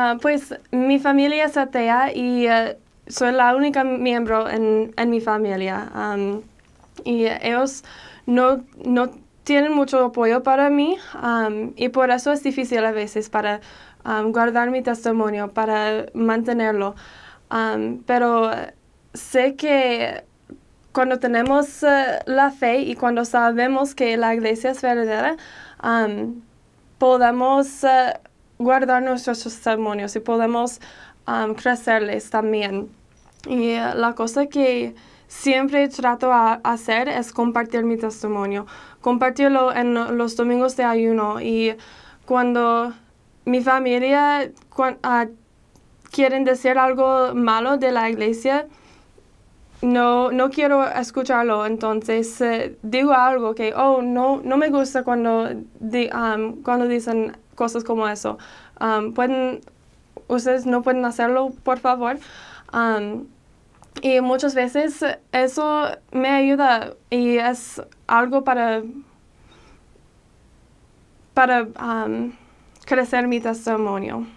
Ah, pues mi familia es atea y eh, soy la única miembro en, mi familia. y ellos no, tienen mucho apoyo para mí y por eso es difícil a veces para guardar mi testimonio, para mantenerlo. pero sé que cuando tenemos eh, la fe y cuando sabemos que la iglesia es verdadera, podemos eh, guardar nuestros testimonios y podemos um, crecerles también. Y eh, la cosa que siempre trato a hacer es compartir mi testimonio, compartirlo en los domingos de ayuno y cuando mi familia ah, quieren decir algo malo de la iglesia, no, no quiero escucharlo, entonces eh, digo algo que, oh, no, me gusta cuando, um, cuando dicen cosas como eso. Um, ustedes no pueden hacerlo, por favor. Um, y muchas veces eso me ayuda y es algo para, para um, crecer mi testimonio.